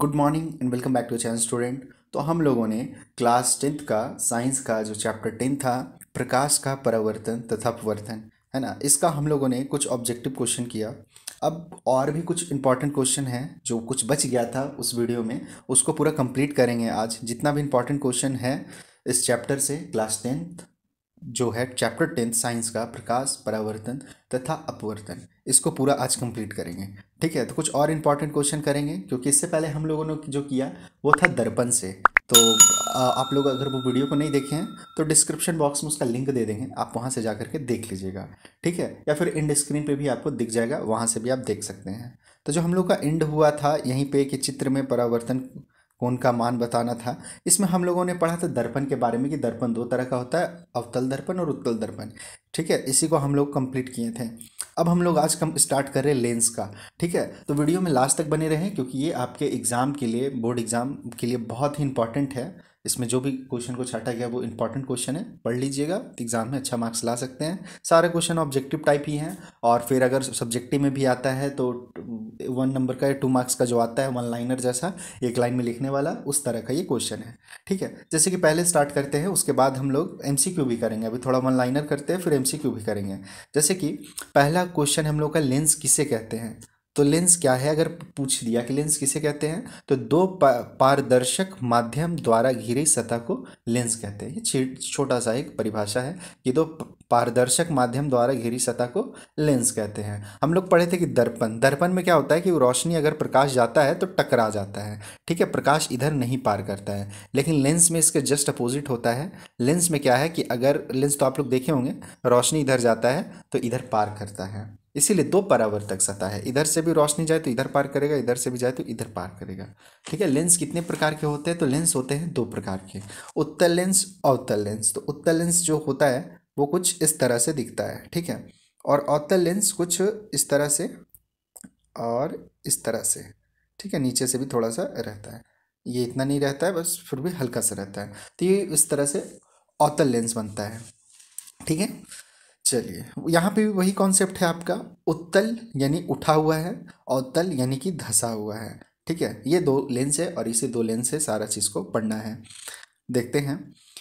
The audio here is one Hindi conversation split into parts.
good morning and welcome back to channel student तो हम लोगों ने क्लास टेंथ का साइंस का जो चैप्टर टेंथ था प्रकाश का परावर्तन तथा अपवर्तन है ना इसका हम लोगों ने कुछ ऑब्जेक्टिव क्वेश्चन किया अब और भी कुछ इंपॉर्टेंट क्वेश्चन है जो कुछ बच गया था उस वीडियो में उसको पूरा कंप्लीट करेंगे आज जितना भी इंपॉर्टेंट क्वेश्चन है इस चैप्टर से क्लास टेंथ जो है चैप्टर टेंथ साइंस का प्रकाश परावर्तन तथा अपवर्तन इसको पूरा आज कंप्लीट करेंगे ठीक है तो कुछ और इम्पॉर्टेंट क्वेश्चन करेंगे क्योंकि इससे पहले हम लोगों ने जो किया वो था दर्पण से तो आप लोग अगर वो वीडियो को नहीं देखे हैं तो डिस्क्रिप्शन बॉक्स में उसका लिंक दे देंगे आप वहाँ से जा करके देख लीजिएगा ठीक है या फिर इंड स्क्रीन पर भी आपको दिख जाएगा वहाँ से भी आप देख सकते हैं तो जो हम लोग का इंड हुआ था यहीं पर कि चित्र में परावर्तन कोण का मान बताना था इसमें हम लोगों ने पढ़ा था दर्पण के बारे में कि दर्पण दो तरह का होता है अवतल दर्पण और उत्तल दर्पण ठीक है इसी को हम लोग कंप्लीट किए थे अब हम लोग आज कम स्टार्ट कर रहे हैं लेंस का ठीक है तो वीडियो में लास्ट तक बने रहें क्योंकि ये आपके एग्ज़ाम के लिए बोर्ड एग्ज़ाम के लिए बहुत ही इंपॉर्टेंट है इसमें जो भी क्वेश्चन को छाटा गया वो इंपॉर्टेंट क्वेश्चन है पढ़ लीजिएगा एग्जाम में अच्छा मार्क्स ला सकते हैं सारे क्वेश्चन ऑब्जेक्टिव टाइप ही हैं और फिर अगर सब्जेक्टिव में भी आता है तो वन नंबर का या टू मार्क्स का जो आता है वन लाइनर जैसा एक लाइन में लिखने वाला उस तरह का ये क्वेश्चन है ठीक है जैसे कि पहले स्टार्ट करते हैं उसके बाद हम लोग एम भी करेंगे अभी थोड़ा वन लाइनर करते हैं फिर एम भी करेंगे जैसे कि पहला क्वेश्चन हम लोग का लेंस किसे कहते हैं तो लेंस क्या है अगर पूछ दिया कि लेंस किसे कहते हैं तो दो पारदर्शक माध्यम द्वारा घिरी सतह को लेंस कहते हैं ये छोटा सा एक परिभाषा है कि दो पारदर्शक माध्यम द्वारा घिरी सतह को लेंस कहते हैं हम लोग पढ़े थे कि दर्पण दर्पण में क्या होता है कि रोशनी अगर प्रकाश जाता है तो टकरा जाता है ठीक है प्रकाश इधर नहीं पार करता है लेकिन लेंस में इसके जस्ट अपोजिट होता है लेंस में क्या है कि अगर लेंस तो आप लोग देखे होंगे रोशनी इधर जाता है तो इधर पार करता है इसीलिए दो परावर्तक सतह है इधर से भी रोशनी जाए तो इधर पार करेगा इधर से भी जाए तो इधर पार करेगा ठीक है लेंस कितने प्रकार के होते हैं तो लेंस होते हैं दो प्रकार के उत्तर लेंस अवतल लेंस तो उत्तर लेंस जो होता है वो कुछ इस तरह से दिखता है ठीक है और अवतल लेंस कुछ इस तरह से और इस तरह से ठीक है नीचे से भी थोड़ा सा रहता है ये इतना नहीं रहता है बस फिर भी हल्का सा रहता है तो ये इस तरह से अवतल लेंस बनता है ठीक है चलिए यहाँ पे भी वही कॉन्सेप्ट है आपका उत्तल यानी उठा हुआ है और तल यानी कि धसा हुआ है ठीक है ये दो लेंस है और इसी दो लेंस से सारा चीज़ को पढ़ना है देखते हैं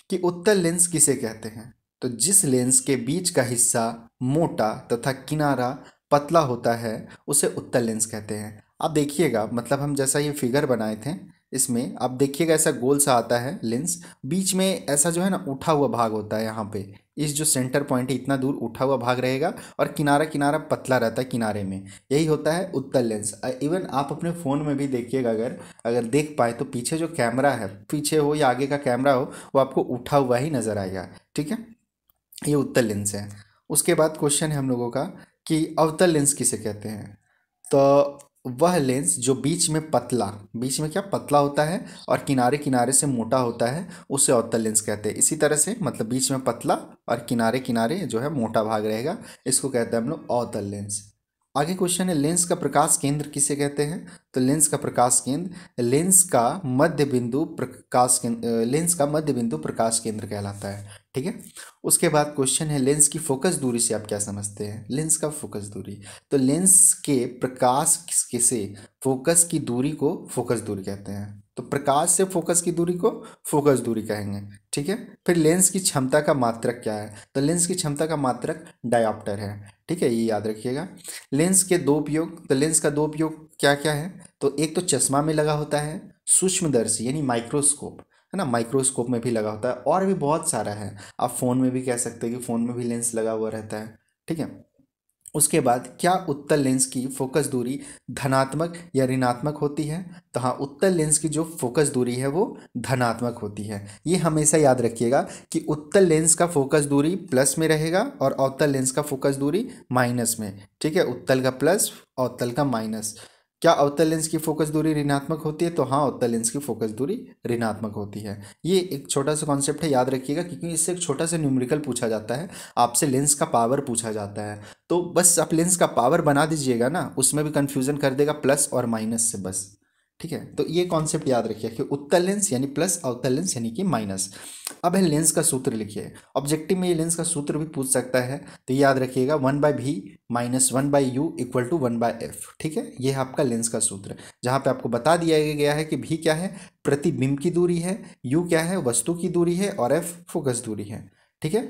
कि उत्तल लेंस किसे कहते हैं तो जिस लेंस के बीच का हिस्सा मोटा तथा किनारा पतला होता है उसे उत्तल लेंस कहते हैं आप देखिएगा मतलब हम जैसा ये फिगर बनाए थे इसमें आप देखिएगा ऐसा गोल सा आता है लेंस बीच में ऐसा जो है ना उठा हुआ भाग होता है यहाँ पे इस जो सेंटर पॉइंट है इतना दूर उठा हुआ भाग रहेगा और किनारा किनारा पतला रहता है किनारे में यही होता है उत्तल लेंस इवन आप अपने फ़ोन में भी देखिएगा अगर अगर देख पाए तो पीछे जो कैमरा है पीछे हो या आगे का कैमरा हो वो आपको उठा हुआ ही नज़र आएगा ठीक है ये उत्तल लेंस है उसके बाद क्वेश्चन है हम लोगों का कि अवतल लेंस किसे कहते हैं तो वह लेंस जो बीच में पतला बीच में क्या पतला होता है और किनारे किनारे से मोटा होता है उसे अवतल लेंस कहते हैं इसी तरह से मतलब बीच में पतला और किनारे किनारे जो है मोटा भाग रहेगा इसको कहते हैं हम लोग अवतल लेंस आगे क्वेश्चन है लेंस का प्रकाश केंद्र किसे कहते हैं तो लेंस का प्रकाश केंद्र लेंस का मध्य बिंदु प्रकाश केंद्र लेंस का मध्य बिंदु प्रकाश केंद्र कहलाता है ठीक है उसके बाद क्वेश्चन है लेंस की फोकस दूरी से आप क्या समझते हैं लेंस का फोकस दूरी तो लेंस के प्रकाश से फोकस की दूरी को फोकस दूरी कहते हैं तो प्रकाश से फोकस की दूरी को फोकस दूरी कहेंगे ठीक है फिर लेंस की क्षमता का मात्रक क्या है तो लेंस की क्षमता का मात्रक डायोप्टर है ठीक है ये याद रखिएगा लेंस के दो उपयोग तो लेंस का दो उपयोग क्या क्या है तो एक तो चश्मा में लगा होता है सूक्ष्मदर्शी यानी माइक्रोस्कोप है ना माइक्रोस्कोप में भी लगा होता है और भी बहुत सारा है आप फ़ोन में भी कह सकते हैं कि फ़ोन में भी लेंस लगा हुआ रहता है ठीक है उसके बाद क्या उत्तल लेंस की फोकस दूरी धनात्मक या ऋणात्मक होती है तो हाँ उत्तल लेंस की जो फोकस दूरी है वो धनात्मक होती है ये हमेशा याद रखिएगा कि उत्तल लेंस का फोकस दूरी प्लस में रहेगा और अवतल लेंस का फोकस दूरी माइनस में ठीक है उत्तल का प्लस अवतल का माइनस क्या अवतल लेंस की फोकस दूरी ऋणात्मक होती है तो हाँ अवतल लेंस की फोकस दूरी ऋणात्मक होती है ये एक छोटा सा कॉन्सेप्ट है याद रखिएगा क्योंकि इससे एक छोटा सा न्यूमेरिकल पूछा जाता है आपसे लेंस का पावर पूछा जाता है तो बस आप लेंस का पावर बना दीजिएगा ना उसमें भी कन्फ्यूज़न कर देगा प्लस और माइनस से बस ठीक है तो ये कॉन्सेप्ट याद रखिए कि उत्तर लेंस यानी प्लस अवतल लेंस यानी कि माइनस अब है लेंस का सूत्र लिखिए ऑब्जेक्टिव में ये लेंस का सूत्र भी पूछ सकता है तो याद रखिएगा one by V minus one by U equal to one by F ठीक है ये है आपका लेंस का सूत्र जहाँ पे आपको बता दिया गया है कि भी क्या है प्रतिबिंब की दूरी है यू क्या है वस्तु की दूरी है और एफ फोकस दूरी है ठीक है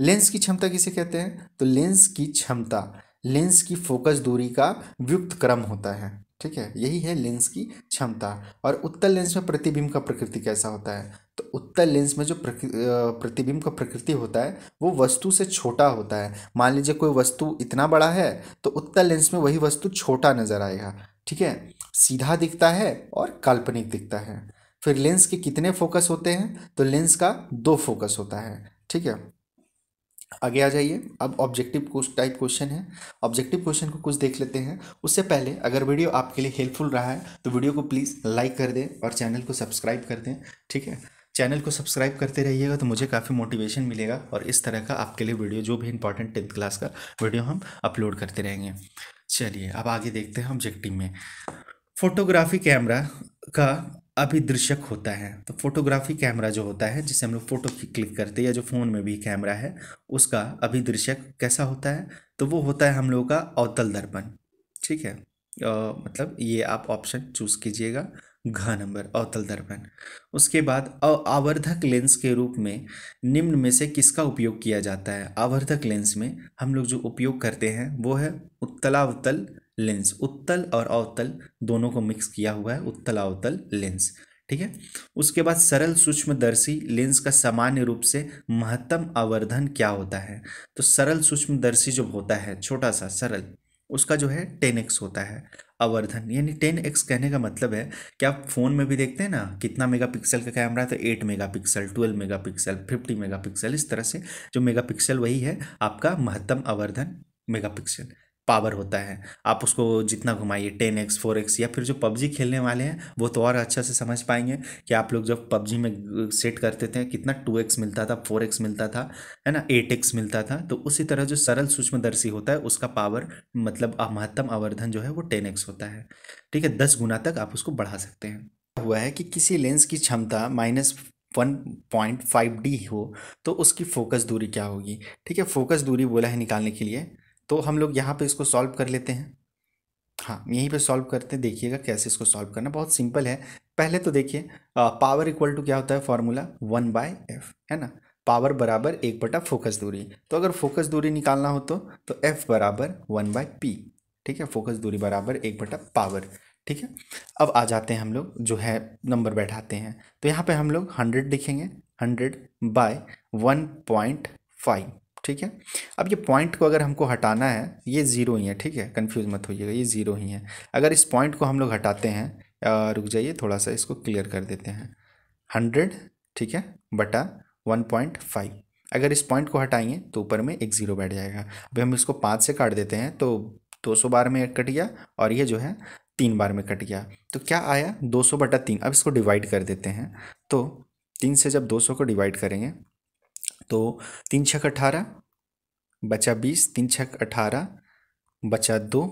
लेंस की क्षमता किसे कहते हैं तो लेंस की क्षमता लेंस की फोकस दूरी का व्युक्त क्रम होता है ठीक है यही है लेंस की क्षमता और उत्तल लेंस में प्रतिबिंब का प्रकृति कैसा होता है तो उत्तल लेंस में जो प्रतिबिंब का प्रकृति होता है वो वस्तु से छोटा होता है मान लीजिए कोई वस्तु इतना बड़ा है तो उत्तल लेंस में वही वस्तु छोटा नज़र आएगा ठीक है सीधा दिखता है और काल्पनिक दिखता है फिर लेंस के कितने फोकस होते हैं तो लेंस का दो फोकस होता है ठीक है आगे आ जाइए अब ऑब्जेक्टिव कुछ टाइप क्वेश्चन है ऑब्जेक्टिव क्वेश्चन को कुछ देख लेते हैं उससे पहले अगर वीडियो आपके लिए हेल्पफुल रहा है तो वीडियो को प्लीज़ लाइक कर दें और चैनल को सब्सक्राइब कर दें ठीक है चैनल को सब्सक्राइब करते रहिएगा तो मुझे काफ़ी मोटिवेशन मिलेगा और इस तरह का आपके लिए वीडियो जो भी इंपॉर्टेंट टेंथ क्लास का वीडियो हम अपलोड करते रहेंगे चलिए अब आगे देखते हैं ऑब्जेक्टिव में फोटोग्राफी कैमरा का अभिदृशक होता है तो फोटोग्राफी कैमरा जो होता है जिसे हम लोग फोटो क्लिक करते हैं या जो फ़ोन में भी कैमरा है उसका अभिदृशक कैसा होता है तो वो होता है हम लोगों का अवतल दर्पण ठीक है आ, मतलब ये आप ऑप्शन चूज़ कीजिएगा घ नंबर अवतल दर्पण उसके बाद आवर्धक लेंस के रूप में निम्न में से किसका उपयोग किया जाता है आवर्धक लेंस में हम लोग जो उपयोग करते हैं वो है उत्तलावतल लेंस उत्तल और अवतल दोनों को मिक्स किया हुआ है उत्तल अवतल लेंस ठीक है उसके बाद सरल सूक्ष्मदर्शी लेंस का सामान्य रूप से महत्तम आवर्धन क्या होता है तो सरल सूक्ष्मदर्शी जो होता है छोटा सा सरल उसका जो है टेन एक्स होता है आवर्धन यानी टेन एक्स कहने का मतलब है कि आप फ़ोन में भी देखते हैं ना कितना मेगापिक्सल का कैमरा है तो eight megapixel twelve megapixel fifty megapixel इस तरह से जो मेगापिक्सल वही है आपका महत्तम आवर्धन मेगापिक्सल पावर होता है आप उसको जितना घुमाइए टेन एक्स फोर एक्स या फिर जो पबजी खेलने वाले हैं वो तो और अच्छा से समझ पाएंगे कि आप लोग जब पबजी में सेट करते थे कितना टू एक्स मिलता था फोर एक्स मिलता था है ना एट एक्स मिलता था तो उसी तरह जो सरल सूक्ष्मदर्शी होता है उसका पावर मतलब महत्तम आवर्धन जो है वो टेन एक्स होता है ठीक है दस गुना तक आप उसको बढ़ा सकते हैं हुआ है कि किसी लेंस की क्षमता minus one point five D हो तो उसकी फोकस दूरी क्या होगी ठीक है फोकस दूरी बोला है निकालने के लिए तो हम लोग यहाँ पे इसको सॉल्व कर लेते हैं हाँ यहीं पे सॉल्व करते हैं देखिएगा कैसे इसको सॉल्व करना बहुत सिंपल है पहले तो देखिए पावर इक्वल टू क्या होता है फॉर्मूला वन बाय एफ है ना पावर बराबर एक बटा फोकस दूरी तो अगर फोकस दूरी निकालना हो तो तो एफ बराबर वन बाय पी ठीक है फोकस दूरी बराबर एक बटा पावर ठीक है अब आ जाते हैं हम लोग जो है नंबर बैठाते हैं तो यहाँ पर हम लोग हंड्रेड लिखेंगे hundred by one point five ठीक है अब ये पॉइंट को अगर हमको हटाना है ये ज़ीरो ही है ठीक है कंफ्यूज मत होइएगा ये ज़ीरो ही है अगर इस पॉइंट को हम लोग हटाते हैं रुक जाइए थोड़ा सा इसको क्लियर कर देते हैं हंड्रेड ठीक है बटा वन पॉइंट फाइव अगर इस पॉइंट को हटाएंगे तो ऊपर में एक ज़ीरो बैठ जाएगा अभी हम इसको पाँच से काट देते हैं तो दो सौ बार में कट गया और ये जो है तीन बार में कट गया तो क्या आया दो सौ बटा तीन अब इसको डिवाइड कर देते हैं तो तीन से जब दो सौ को डिवाइड करेंगे तो तीन छक अठारह बचा बीस तीन छक अठारह बचा दो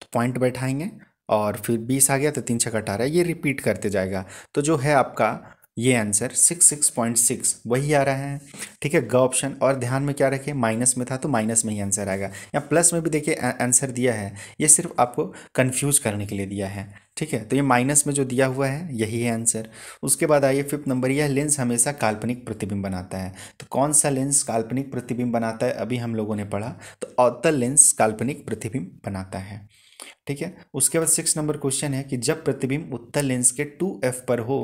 तो पॉइंट बैठाएंगे और फिर बीस आ गया तो तीन छक अठारह ये रिपीट करते जाएगा तो जो है आपका ये answer six six point six वही आ रहा है ठीक है ग ऑप्शन और ध्यान में क्या रखें माइनस में था तो माइनस में ही आंसर आएगा या प्लस में भी देखिए आंसर दिया है ये सिर्फ आपको कन्फ्यूज करने के लिए दिया है ठीक है तो ये माइनस में जो दिया हुआ है यही है आंसर उसके बाद आइए फिफ्थ नंबर यह लेंस हमेशा काल्पनिक प्रतिबिंब बनाता है तो कौन सा लेंस काल्पनिक प्रतिबिंब बनाता है अभी हम लोगों ने पढ़ा तो अवतल लेंस काल्पनिक प्रतिबिंब बनाता है ठीक है उसके बाद सिक्स नंबर क्वेश्चन है कि जब प्रतिबिंब उत्तर लेंस के टू एफ पर हो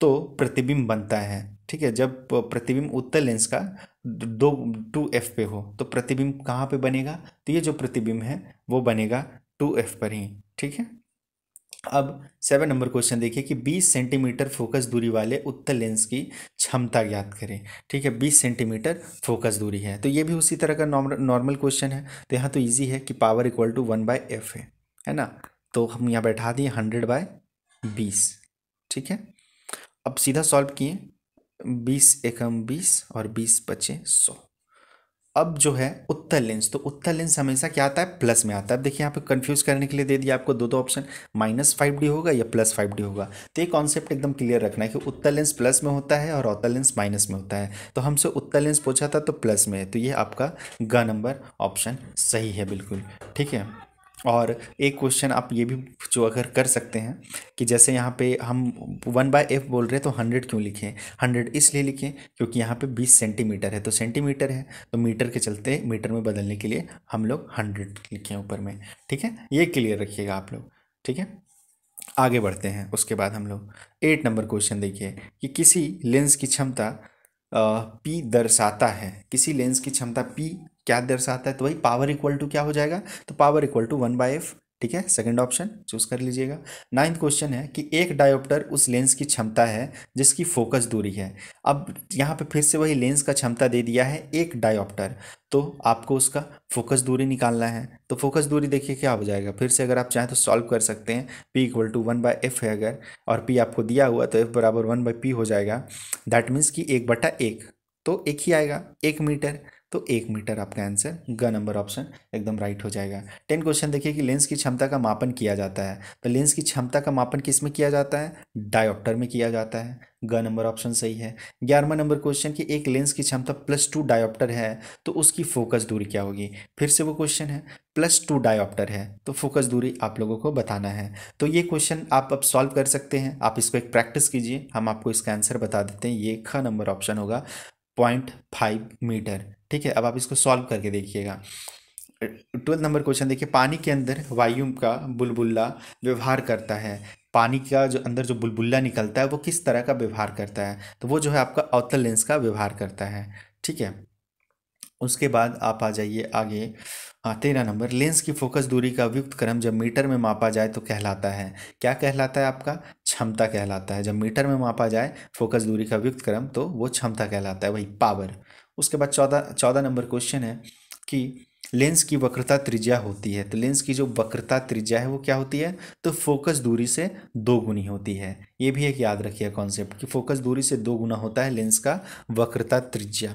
तो प्रतिबिंब बनता है ठीक है जब प्रतिबिंब उत्तर लेंस का दो टू एफ पे हो तो प्रतिबिंब कहाँ पे बनेगा तो ये जो प्रतिबिंब है वो बनेगा टू एफ पर ही ठीक है अब सेवन नंबर क्वेश्चन देखिए कि 20 सेंटीमीटर फोकस दूरी वाले उत्तर लेंस की क्षमता ज्ञात करें ठीक है 20 सेंटीमीटर फोकस दूरी है तो ये भी उसी तरह का नॉर्मल क्वेश्चन है तो यहाँ तो इजी है कि power equal to one by F है है ना तो हम यहाँ बैठा दिए हंड्रेड बाय बीस ठीक है अब सीधा सॉल्व किए बीस एकम बीस और बीस पचे सौ अब जो है उत्तर लेंस तो उत्तर लेंस हमेशा क्या आता है प्लस में आता है अब देखिए यहाँ पे कंफ्यूज करने के लिए दे दिया आपको दो दो ऑप्शन माइनस फाइव डी होगा या प्लस फाइव डी होगा तो ये कॉन्सेप्ट एकदम क्लियर रखना है कि उत्तर लेंस प्लस में होता है और उत्तर लेंस माइनस में होता है तो हमसे उत्तर लेंस पूछा था तो प्लस में है तो ये आपका ग नंबर ऑप्शन सही है बिल्कुल ठीक है और एक क्वेश्चन आप ये भी जो अगर कर सकते हैं कि जैसे यहाँ पे हम वन बाय एफ बोल रहे हैं तो हंड्रेड क्यों लिखें हंड्रेड इसलिए लिखें क्योंकि यहाँ पे बीस सेंटीमीटर है तो सेंटीमीटर है तो मीटर के चलते मीटर में बदलने के लिए हम लोग हंड्रेड लिखें ऊपर में ठीक है ये क्लियर रखिएगा आप लोग ठीक है आगे बढ़ते हैं उसके बाद हम लोग एट नंबर क्वेश्चन देखिए कि किसी लेंस की क्षमता पी दर्शाता है किसी लेंस की क्षमता पी क्या दर्शाता है तो भाई पावर इक्वल टू क्या हो जाएगा तो power equal to one by F ठीक है सेकंड ऑप्शन चूज कर लीजिएगा नाइन्थ क्वेश्चन है कि एक डायोप्टर उस लेंस की क्षमता है जिसकी फोकस दूरी है अब यहाँ पे फिर से वही लेंस का क्षमता दे दिया है एक डायोप्टर तो आपको उसका फोकस दूरी निकालना है तो फोकस दूरी देखिए क्या हो जाएगा फिर से अगर आप चाहें तो सॉल्व कर सकते हैं P equal to one by F है अगर और पी आपको दिया हुआ तो एफ बराबर वन बाई पी हो जाएगा दैट मीन्स कि एक बटा एक तो एक ही आएगा एक मीटर तो एक मीटर आपका आंसर ग नंबर ऑप्शन एकदम राइट हो जाएगा टेन क्वेश्चन देखिए कि लेंस की क्षमता का मापन किया जाता है तो लेंस की क्षमता का मापन किस में किया जाता है डायोप्टर में किया जाता है ग नंबर ऑप्शन सही है ग्यारहवा नंबर क्वेश्चन कि एक लेंस की क्षमता प्लस टू डायोप्टर है तो उसकी फोकस दूरी क्या होगी फिर से वो क्वेश्चन है प्लस टू डायोप्टर है तो फोकस दूरी आप लोगों को बताना है तो ये क्वेश्चन आप अब सॉल्व कर सकते हैं आप इसको एक प्रैक्टिस कीजिए हम आपको इसका आंसर बता देते हैं ये ख नंबर ऑप्शन होगा पॉइंट फाइव मीटर ठीक है अब आप इसको सॉल्व करके देखिएगा ट्वेल्थ नंबर क्वेश्चन देखिए पानी के अंदर वायु का बुलबुल्ला व्यवहार करता है पानी का जो अंदर जो बुलबुल्ला निकलता है वो किस तरह का व्यवहार करता है तो वो जो है आपका अवतल लेंस का व्यवहार करता है ठीक है उसके बाद आप आ जाइए आगे तेरह नंबर लेंस की फोकस दूरी का व्युक्त क्रम जब मीटर में मापा जाए तो कहलाता है क्या कहलाता है आपका क्षमता कहलाता है जब मीटर में मापा जाए फोकस दूरी का व्युक्त क्रम तो वो क्षमता कहलाता है वही पावर उसके बाद चौदह चौदह नंबर क्वेश्चन है कि लेंस की वक्रता त्रिज्या होती है तो लेंस की जो वक्रता त्रिज्या है वो क्या होती है तो फोकस दूरी से दो गुनी होती है ये भी एक याद रखिए कॉन्सेप्ट कि फोकस दूरी से दो गुना होता है लेंस का वक्रता त्रिज्या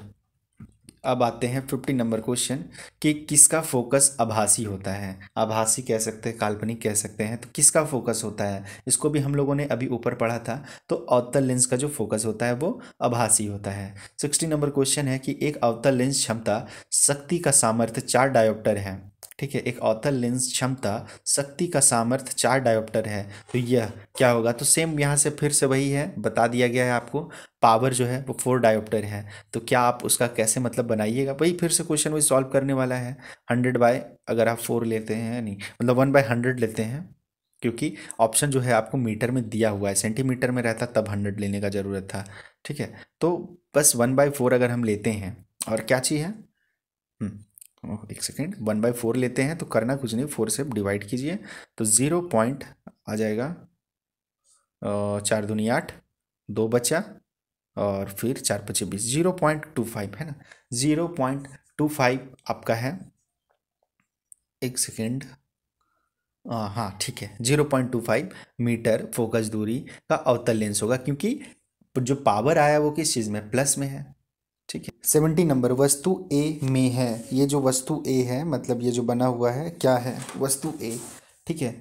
अब आते हैं फिफ्टी नंबर क्वेश्चन कि किसका फोकस आभासी होता है आभासी कह सकते हैं काल्पनिक कह सकते हैं तो किसका फोकस होता है इसको भी हम लोगों ने अभी ऊपर पढ़ा था तो अवतल लेंस का जो फोकस होता है वो आभासी होता है सिक्सटी नंबर क्वेश्चन है कि एक अवतल लेंस क्षमता शक्ति का सामर्थ्य चार डायोप्टर है ठीक है एक अवतल लेंस क्षमता शक्ति का सामर्थ्य चार डायोप्टर है तो यह क्या होगा तो सेम यहाँ से फिर से वही है बता दिया गया है आपको पावर जो है वो फोर डायोप्टर है तो क्या आप उसका कैसे मतलब बनाइएगा वही फिर से क्वेश्चन वही सॉल्व करने वाला है हंड्रेड बाय अगर आप फोर लेते हैं नहीं मतलब वन बाय हंड्रेड लेते हैं क्योंकि ऑप्शन जो है आपको मीटर में दिया हुआ है सेंटीमीटर में रहता तब हंड्रेड लेने का ज़रूरत था ठीक है तो बस वन बाय फोर अगर हम लेते हैं और क्या चीज है हम्म, एक सेकेंड वन बाई फोर लेते हैं तो करना कुछ नहीं फोर से डिवाइड कीजिए तो ज़ीरो पॉइंट आ जाएगा चार दूनी आठ दो बचा और फिर चार पचे बीस ज़ीरो पॉइंट टू फाइव है ना ज़ीरो पॉइंट टू फाइव आपका है एक सेकेंड हाँ ठीक है zero point two five meter focus दूरी का अवतल लेंस होगा क्योंकि जो पावर आया वो किस चीज़ में प्लस में है ठीक है सेवेंटी नंबर वस्तु ए में है ये जो वस्तु ए है मतलब ये जो बना हुआ है क्या है वस्तु ए ठीक है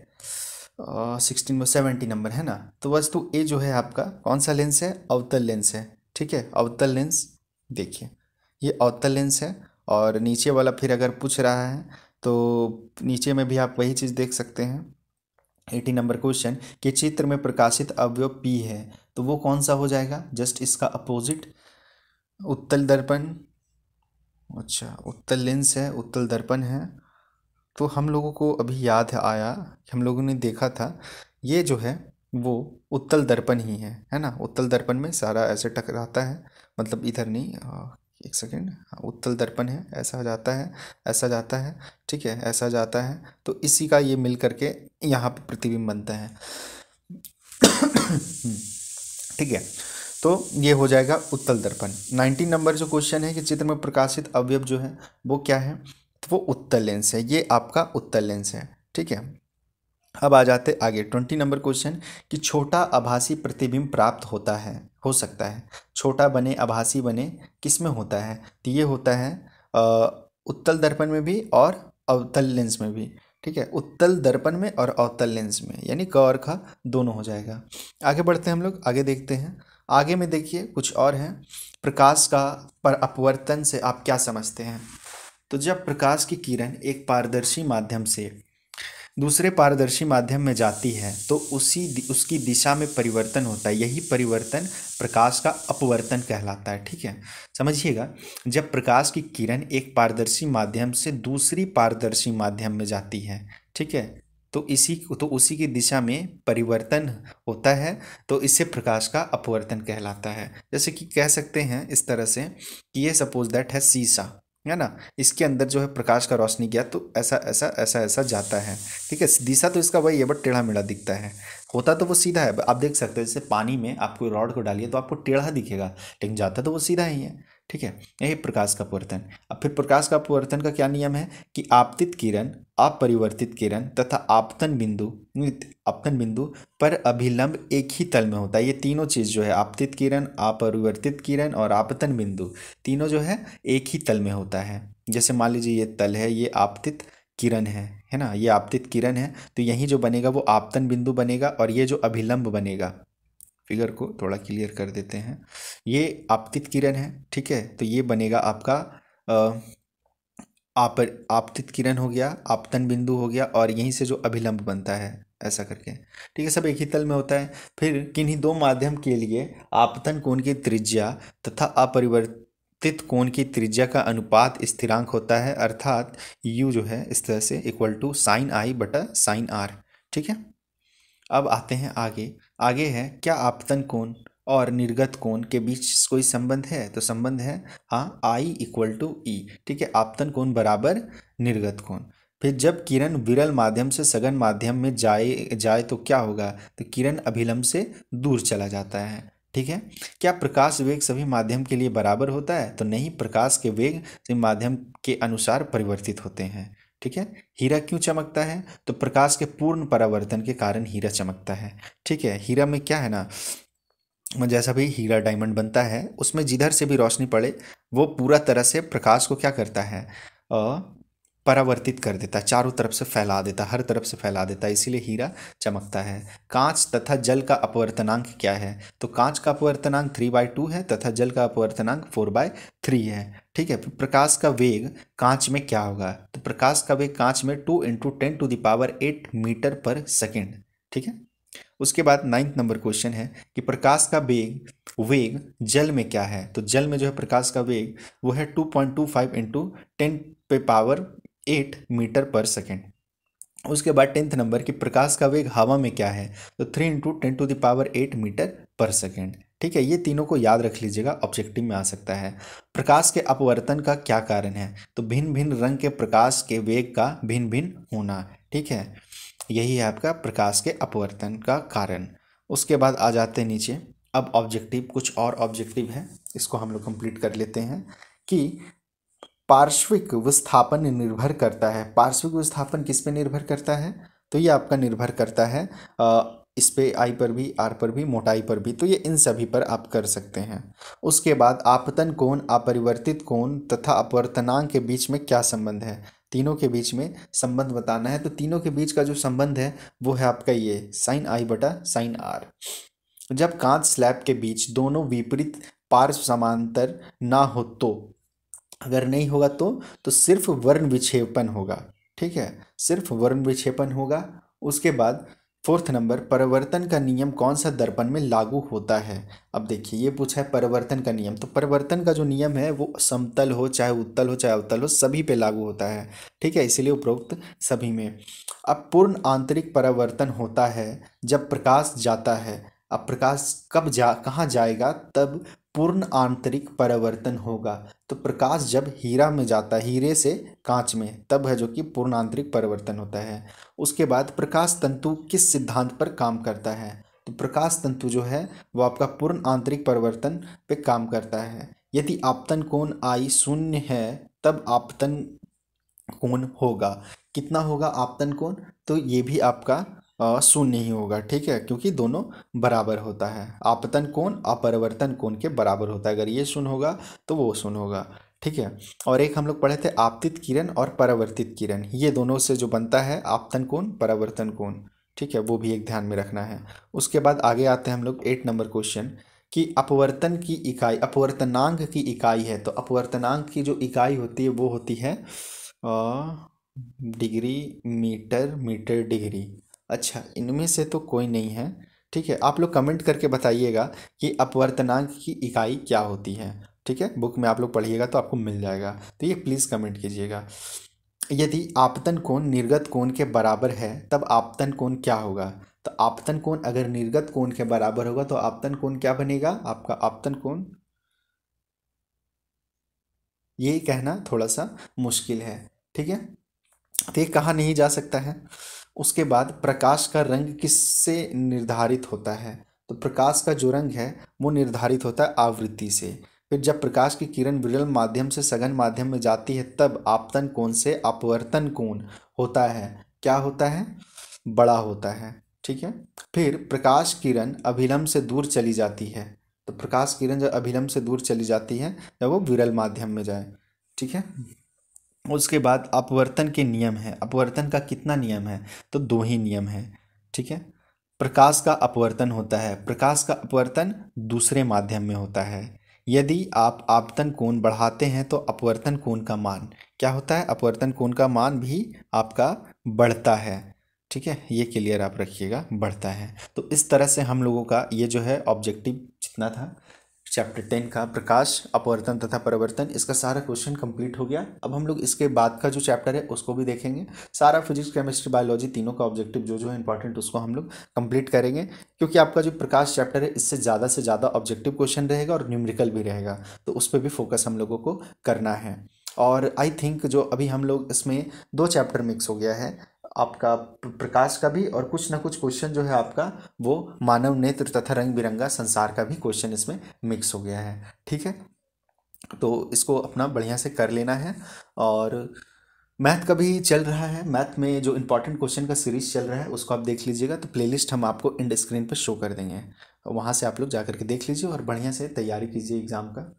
सिक्सटीन वो सेवेंटी नंबर है ना तो वस्तु ए जो है आपका कौन सा लेंस है अवतल लेंस है ठीक है अवतल लेंस देखिए ये अवतल लेंस है और नीचे वाला फिर अगर पूछ रहा है तो नीचे में भी आप वही चीज़ देख सकते हैं एटी नंबर क्वेश्चन कि चित्र में प्रकाशित अवयव पी है तो वो कौन सा हो जाएगा जस्ट इसका अपोजिट उत्तल दर्पण अच्छा उत्तल लेंस है उत्तल दर्पण है तो हम लोगों को अभी याद आया हम लोगों ने देखा था ये जो है वो उत्तल दर्पण ही है है ना उत्तल दर्पण में सारा ऐसे टकराता है मतलब इधर नहीं एक सेकेंड हाँ, उत्तल दर्पण है ऐसा जाता है ऐसा जाता है ठीक है ऐसा जाता है तो इसी का ये मिल करके यहाँ पर प्रतिबिंब बनता है ठीक है तो ये हो जाएगा उत्तल दर्पण नाइनटीन नंबर जो क्वेश्चन है कि चित्र में प्रकाशित अवयव जो है वो क्या है तो वो उत्तल लेंस है ये आपका उत्तल लेंस है ठीक है अब आ जाते आगे ट्वेंटी नंबर क्वेश्चन कि छोटा आभासी प्रतिबिंब प्राप्त होता है हो सकता है छोटा बने आभासी बने किस में होता है तो ये होता है आ, उत्तल दर्पण में भी और अवतल लेंस में भी ठीक है उत्तल दर्पण में और अवतल लेंस में यानी क और ख दोनों हो जाएगा आगे बढ़ते हैं हम लोग आगे देखते हैं आगे में देखिए कुछ और हैं प्रकाश का पर अपवर्तन से आप क्या समझते हैं तो जब प्रकाश की किरण एक पारदर्शी माध्यम से दूसरे पारदर्शी माध्यम में जाती है तो उसी दि, उसकी दिशा में परिवर्तन होता है यही परिवर्तन प्रकाश का अपवर्तन कहलाता है ठीक है समझिएगा जब प्रकाश की किरण एक पारदर्शी माध्यम से दूसरी पारदर्शी माध्यम में जाती है ठीक है तो इसी तो उसी की दिशा में परिवर्तन होता है तो इससे प्रकाश का अपवर्तन कहलाता है जैसे कि कह सकते हैं इस तरह से कि ये सपोज दैट है सीसा है ना इसके अंदर जो है प्रकाश का रोशनी गया तो ऐसा ऐसा ऐसा ऐसा जाता है ठीक है दिशा तो इसका वही है बट टेढ़ा मेढ़ा दिखता है होता तो वो सीधा है आप देख सकते हो जैसे पानी में आपको रॉड को डालिए तो आपको टेढ़ा दिखेगा लेकिन जाता तो वो सीधा ही है ठीक है यही प्रकाश का अपवर्तन अब फिर प्रकाश का अपवर्तन का क्या नियम है कि आपतित किरण अपरिवर्तित किरण तथा आपतन बिंदु आपतन बिंदु पर अभिलंब एक ही तल में होता है ये तीनों चीज़ जो है आपतित किरण अपरिवर्तित किरण और आपतन बिंदु तीनों जो है एक ही तल में होता है जैसे मान लीजिए ये तल है ये आपतित किरण है है ना ये आपतित किरण है तो यही जो बनेगा वो आपतन बिंदु बनेगा और ये जो अभिलंब बनेगा फिगर को थोड़ा क्लियर कर देते हैं ये आपतित किरण है ठीक है तो ये बनेगा आपका आ, आप आपतित किरण हो गया आपतन बिंदु हो गया और यहीं से जो अभिलंब बनता है ऐसा करके ठीक है सब एक ही तल में होता है फिर किन्हीं दो माध्यम के लिए आपतन कोण की त्रिज्या तथा अपरिवर्तित कोण की त्रिज्या का अनुपात स्थिरांक होता है अर्थात यू जो है इस तरह से इक्वल टू साइन आई बटा साइन आर ठीक है अब आते हैं आगे आगे है क्या आपतन कोण और निर्गत कोण के बीच कोई संबंध है तो संबंध है हाँ आई इक्वल टू ई ठीक है आपतन कोण बराबर निर्गत कोण फिर जब किरण विरल माध्यम से सघन माध्यम में जाए जाए तो क्या होगा तो किरण अभिलंब से दूर चला जाता है ठीक है क्या प्रकाश वेग सभी माध्यम के लिए बराबर होता है तो नहीं प्रकाश के वेग सभी माध्यम के अनुसार परिवर्तित होते हैं ठीक है हीरा क्यों चमकता है तो प्रकाश के पूर्ण परावर्तन के कारण हीरा चमकता है ठीक है हीरा में क्या है ना जैसा भी हीरा डायमंड बनता है उसमें जिधर से भी रोशनी पड़े वो पूरा तरह से प्रकाश को क्या करता है परावर्तित कर देता है चारों तरफ से फैला देता हर तरफ से फैला देता है इसीलिए हीरा चमकता है कांच तथा जल का अपवर्तनांक क्या है तो कांच का अपवर्तनांक थ्री बाय टू है तथा जल का अपवर्तनांक फोर बाय थ्री है ठीक है प्रकाश का वेग कांच में क्या होगा तो प्रकाश का वेग कांच में two into ten to the power eight meter per second ठीक है उसके बाद नाइन्थ नंबर क्वेश्चन है कि प्रकाश का वेग वेग जल में क्या है तो जल में जो है प्रकाश का वेग वो है two point two five into ten पे power eight meter per second उसके बाद टेंथ नंबर कि प्रकाश का वेग हवा में क्या है तो three into ten to the power eight meter per second ठीक है ये तीनों को याद रख लीजिएगा ऑब्जेक्टिव में आ सकता है प्रकाश के अपवर्तन का क्या कारण है तो भिन्न भिन्न रंग के प्रकाश के वेग का भिन्न भिन्न होना ठीक है यही है आपका प्रकाश के अपवर्तन का कारण उसके बाद आ जाते नीचे अब ऑब्जेक्टिव कुछ और ऑब्जेक्टिव है इसको हम लोग कंप्लीट कर लेते हैं कि पार्श्विक विस्थापन निर्भर करता है पार्श्विक विस्थापन किस पे निर्भर करता है तो ये आपका निर्भर करता है आ, इस पे आई पर भी आर पर भी मोटाई पर भी तो ये इन सभी पर आप कर सकते हैं उसके बाद आपतन कोण अपरिवर्तित कोण तथा अपवर्तनांक के बीच में क्या संबंध है तीनों के बीच में संबंध बताना है तो तीनों के बीच का जो संबंध है वो है आपका ये साइन आई बटा साइन आर जब कांच स्लैब के बीच दोनों विपरीत पार्श्व समांतर ना हो तो अगर नहीं होगा तो तो सिर्फ वर्ण विक्षेपण होगा ठीक है सिर्फ वर्ण विक्षेपण होगा उसके बाद फोर्थ नंबर परिवर्तन का नियम कौन सा दर्पण में लागू होता है अब देखिए ये पूछा है परिवर्तन का नियम तो परिवर्तन का जो नियम है वो समतल हो चाहे उत्तल हो चाहे अवतल हो सभी पे लागू होता है ठीक है इसीलिए उपरोक्त सभी में अब पूर्ण आंतरिक परिवर्तन होता है जब प्रकाश जाता है अब प्रकाश कब जा कहाँ जाएगा तब पूर्ण आंतरिक परिवर्तन होगा तो प्रकाश जब हीरा में जाता है हीरे से कांच में तब है जो कि पूर्ण आंतरिक परिवर्तन होता है उसके बाद प्रकाश तंतु किस सिद्धांत पर काम करता है तो प्रकाश तंतु जो है वो आपका पूर्ण आंतरिक परिवर्तन पे काम करता है यदि आपतन कोण आई शून्य है तब आपतन कोण होगा कितना होगा आपतन कोण तो ये भी आपका शून्य ही होगा ठीक है क्योंकि दोनों बराबर होता है आपतन कोण अपरिवर्तन कोण के बराबर होता है अगर ये शून्य होगा तो वो शून्य होगा ठीक है और एक हम लोग पढ़े थे आपतित किरण और परावर्तित किरण ये दोनों से जो बनता है आपतन कोण परावर्तन कोण ठीक है वो भी एक ध्यान में रखना है उसके बाद आगे आते हैं हम लोग एट नंबर क्वेश्चन कि अपवर्तन की इकाई अपवर्तनांक की इकाई है तो अपवर्तनांक की जो इकाई होती है वो होती है डिग्री मीटर मीटर डिग्री अच्छा इनमें से तो कोई नहीं है ठीक है आप लोग कमेंट करके बताइएगा कि अपवर्तनांक की इकाई क्या होती है ठीक है बुक में आप लोग पढ़िएगा तो आपको मिल जाएगा तो ये प्लीज़ कमेंट कीजिएगा यदि आपतन कोण निर्गत कोण के बराबर है तब आपतन कोण क्या होगा तो आपतन कोण अगर निर्गत कोण के बराबर होगा तो आपतन कोण क्या बनेगा आपका आपतन कोण ये कहना थोड़ा सा मुश्किल है ठीक है तो ये कहा नहीं जा सकता है उसके बाद प्रकाश का रंग किससे निर्धारित होता है तो प्रकाश का जो रंग है वो निर्धारित होता है आवृत्ति से फिर जब प्रकाश की किरण विरल माध्यम से सघन माध्यम में जाती है तब आपतन कोण से अपवर्तन कोण होता है क्या होता है बड़ा होता है ठीक है फिर प्रकाश किरण अभिलंब से दूर चली जाती है तो प्रकाश किरण जब अभिलंब से दूर चली जाती है जब वो विरल माध्यम में जाए ठीक है उसके बाद अपवर्तन के नियम है अपवर्तन का कितना नियम है तो दो ही नियम है ठीक है प्रकाश का अपवर्तन होता है प्रकाश का अपवर्तन दूसरे माध्यम में होता है यदि आप आपतन कोण बढ़ाते हैं तो अपवर्तन कोण का मान क्या होता है अपवर्तन कोण का मान भी आपका बढ़ता है ठीक है ये क्लियर आप रखिएगा बढ़ता है तो इस तरह से हम लोगों का ये जो है ऑब्जेक्टिव जितना था चैप्टर टेन का प्रकाश अपवर्तन तथा परिवर्तन इसका सारा क्वेश्चन कंप्लीट हो गया अब हम लोग इसके बाद का जो चैप्टर है उसको भी देखेंगे सारा फिजिक्स केमिस्ट्री बायोलॉजी तीनों का ऑब्जेक्टिव जो जो है इंपॉर्टेंट उसको हम लोग कंप्लीट करेंगे क्योंकि आपका जो प्रकाश चैप्टर है इससे ज़्यादा से ज़्यादा ऑब्जेक्टिव क्वेश्चन रहेगा और न्यूमरिकल भी रहेगा तो उस पर भी फोकस हम लोगों को करना है और आई थिंक जो अभी हम लोग इसमें दो चैप्टर मिक्स हो गया है आपका प्रकाश का भी और कुछ ना कुछ क्वेश्चन जो है आपका वो मानव नेत्र तथा रंग बिरंगा संसार का भी क्वेश्चन इसमें मिक्स हो गया है ठीक है तो इसको अपना बढ़िया से कर लेना है और मैथ का भी चल रहा है मैथ में जो इम्पोर्टेंट क्वेश्चन का सीरीज चल रहा है उसको आप देख लीजिएगा तो प्लेलिस्ट हम आपको इंड स्क्रीन पर शो कर देंगे वहाँ से आप लोग जा करके देख लीजिए और बढ़िया से तैयारी कीजिए एग्ज़ाम का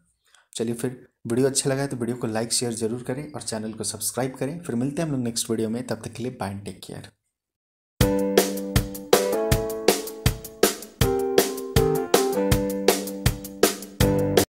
चलिए फिर वीडियो अच्छा लगा है तो वीडियो को लाइक शेयर जरूर करें और चैनल को सब्सक्राइब करें फिर मिलते हैं हम लोग नेक्स्ट वीडियो में तब तक के लिए बाय टेक केयर